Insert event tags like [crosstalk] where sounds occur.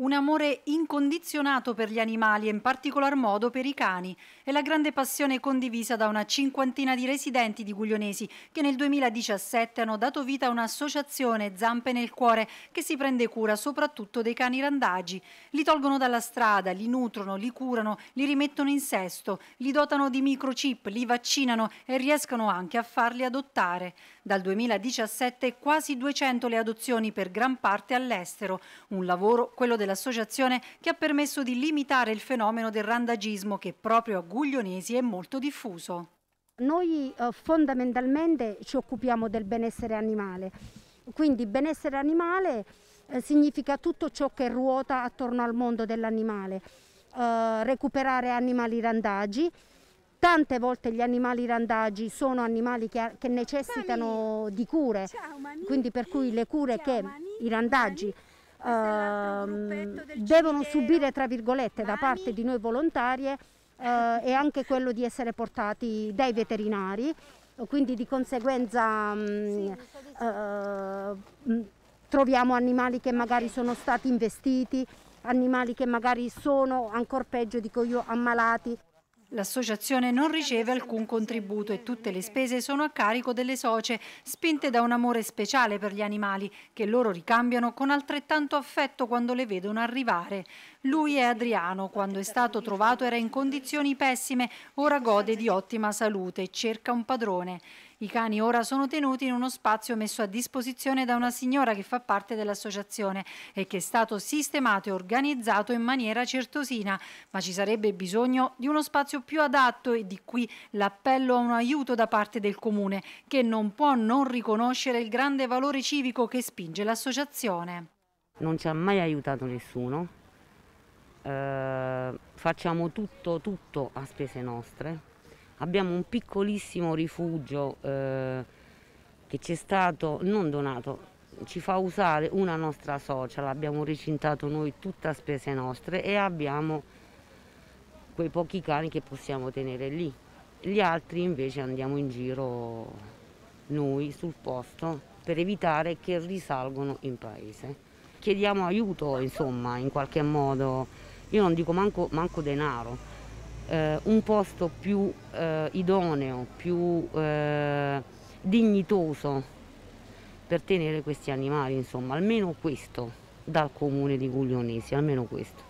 un amore incondizionato per gli animali e in particolar modo per i cani. È la grande passione condivisa da una cinquantina di residenti di Guglionesi che nel 2017 hanno dato vita a un'associazione Zampe nel Cuore che si prende cura soprattutto dei cani randagi. Li tolgono dalla strada, li nutrono, li curano, li rimettono in sesto, li dotano di microchip, li vaccinano e riescono anche a farli adottare. Dal 2017 quasi 200 le adozioni per gran parte all'estero, un lavoro, quello dell'associazione, che ha permesso di limitare il fenomeno del randagismo che proprio a Guglionesi è molto diffuso. Noi eh, fondamentalmente ci occupiamo del benessere animale, quindi benessere animale eh, significa tutto ciò che ruota attorno al mondo dell'animale, eh, recuperare animali randagi, Tante volte gli animali randagi sono animali che, che necessitano di cure, quindi per cui le cure che i randagi ehm, devono subire tra virgolette da parte di noi volontarie eh, è [laughs] anche quello di essere portati dai veterinari, quindi di conseguenza mh, mm, eh, mm, troviamo animali che magari sono stati investiti, animali che magari sono ancora peggio dico io ammalati. L'associazione non riceve alcun contributo e tutte le spese sono a carico delle socie, spinte da un amore speciale per gli animali, che loro ricambiano con altrettanto affetto quando le vedono arrivare. Lui è Adriano, quando è stato trovato era in condizioni pessime, ora gode di ottima salute e cerca un padrone. I cani ora sono tenuti in uno spazio messo a disposizione da una signora che fa parte dell'associazione e che è stato sistemato e organizzato in maniera certosina, ma ci sarebbe bisogno di uno spazio più adatto e di qui l'appello a un aiuto da parte del Comune, che non può non riconoscere il grande valore civico che spinge l'associazione. Non ci ha mai aiutato nessuno, eh, facciamo tutto, tutto a spese nostre abbiamo un piccolissimo rifugio eh, che ci è stato non donato, ci fa usare una nostra socia, l'abbiamo recintato noi tutta a spese nostre e abbiamo quei pochi cani che possiamo tenere lì. Gli altri invece andiamo in giro noi sul posto per evitare che risalgono in paese. Chiediamo aiuto, insomma, in qualche modo. Io non dico manco, manco denaro, eh, un posto più eh, idoneo, più eh, dignitoso per tenere questi animali, insomma, almeno questo dal comune di Guglionesi, almeno questo.